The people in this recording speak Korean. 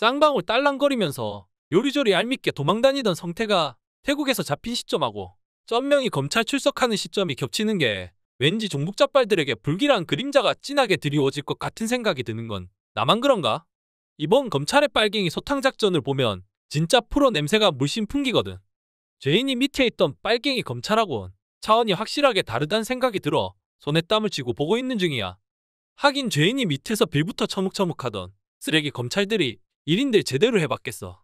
쌍방울 딸랑거리면서 요리조리 얄밉게 도망다니던 성태가 태국에서 잡힌 시점하고 쩐명이 검찰 출석하는 시점이 겹치는 게 왠지 종북자빨들에게 불길한 그림자가 진하게 드리워질 것 같은 생각이 드는 건 나만 그런가? 이번 검찰의 빨갱이 소탕작전을 보면 진짜 프로 냄새가 물씬 풍기거든. 죄인이 밑에 있던 빨갱이 검찰하고는 차원이 확실하게 다르다는 생각이 들어 손에 땀을 쥐고 보고 있는 중이야. 하긴 죄인이 밑에서 빌부터 처묵처묵하던 쓰레기 검찰들이 일인데 제대로 해봤겠어.